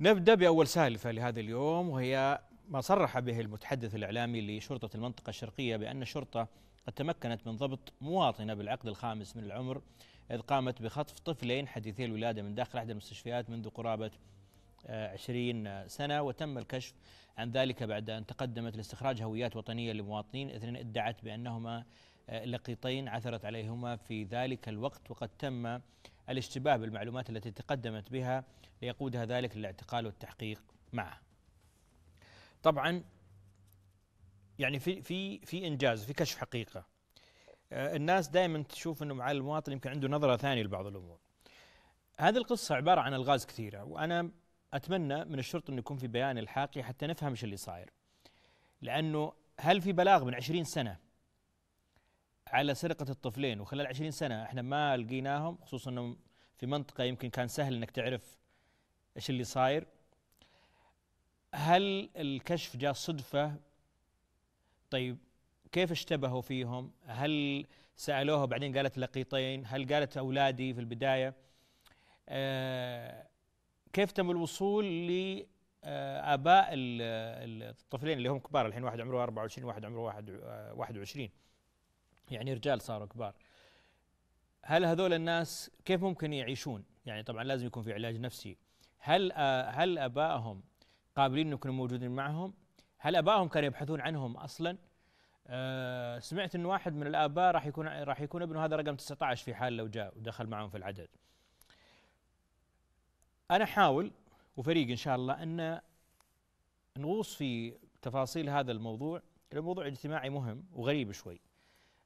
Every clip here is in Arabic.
نبدأ بأول سالفة لهذا اليوم وهي ما صرح به المتحدث الإعلامي لشرطة المنطقة الشرقية بأن الشرطة قد تمكنت من ضبط مواطنة بالعقد الخامس من العمر إذ قامت بخطف طفلين حديثي الولادة من داخل أحد المستشفيات منذ قرابة 20 آه، سنة وتم الكشف عن ذلك بعد أن تقدمت لاستخراج هويات وطنية لمواطنين اثنين ادعت بأنهما آه، لقيطين عثرت عليهما في ذلك الوقت وقد تم الاشتباه بالمعلومات التي تقدمت بها ليقودها ذلك للاعتقال والتحقيق معه. طبعا يعني في في في انجاز في كشف حقيقه. آه، الناس دائما تشوف انه مع المواطن يمكن عنده نظره ثانيه لبعض الامور. هذه القصه عباره عن الغاز كثيره وانا اتمنى من الشرطه انه يكون في بيان الحاقي حتى نفهم ايش اللي صاير. لانه هل في بلاغ من 20 سنه على سرقه الطفلين وخلال 20 سنه احنا ما لقيناهم خصوصا انهم في منطقه يمكن كان سهل انك تعرف ايش اللي صاير هل الكشف جاء صدفه طيب كيف اشتبهوا فيهم هل سالوها بعدين قالت لقيطين هل قالت اولادي في البدايه آه كيف تم الوصول لاباء آه، الطفلين اللي هم كبار الحين واحد عمره 24 واحد عمره 21 يعني رجال صاروا كبار هل هذول الناس كيف ممكن يعيشون يعني طبعا لازم يكون في علاج نفسي هل هل ابائهم قابلين يكونوا موجودين معهم هل ابائهم كانوا يبحثون عنهم اصلا أه سمعت ان واحد من الاباء راح يكون راح يكون ابنه هذا رقم 19 في حال لو جاء ودخل معهم في العدد انا احاول وفريق ان شاء الله ان نغوص في تفاصيل هذا الموضوع الموضوع الاجتماعي مهم وغريب شوي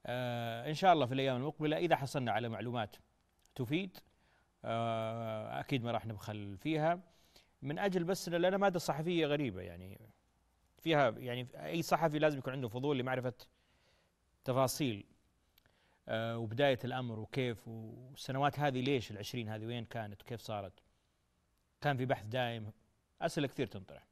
آه، إن شاء الله في الأيام المقبلة إذا حصلنا على معلومات تفيد آه، أكيد ما راح نبخل فيها من أجل بس لأن مادة صحفية غريبة يعني فيها يعني أي صحفي لازم يكون عنده فضول لمعرفة تفاصيل آه، وبداية الأمر وكيف والسنوات هذه ليش العشرين هذه وين كانت وكيف صارت كان في بحث دائم أسئلة كثير تنطرح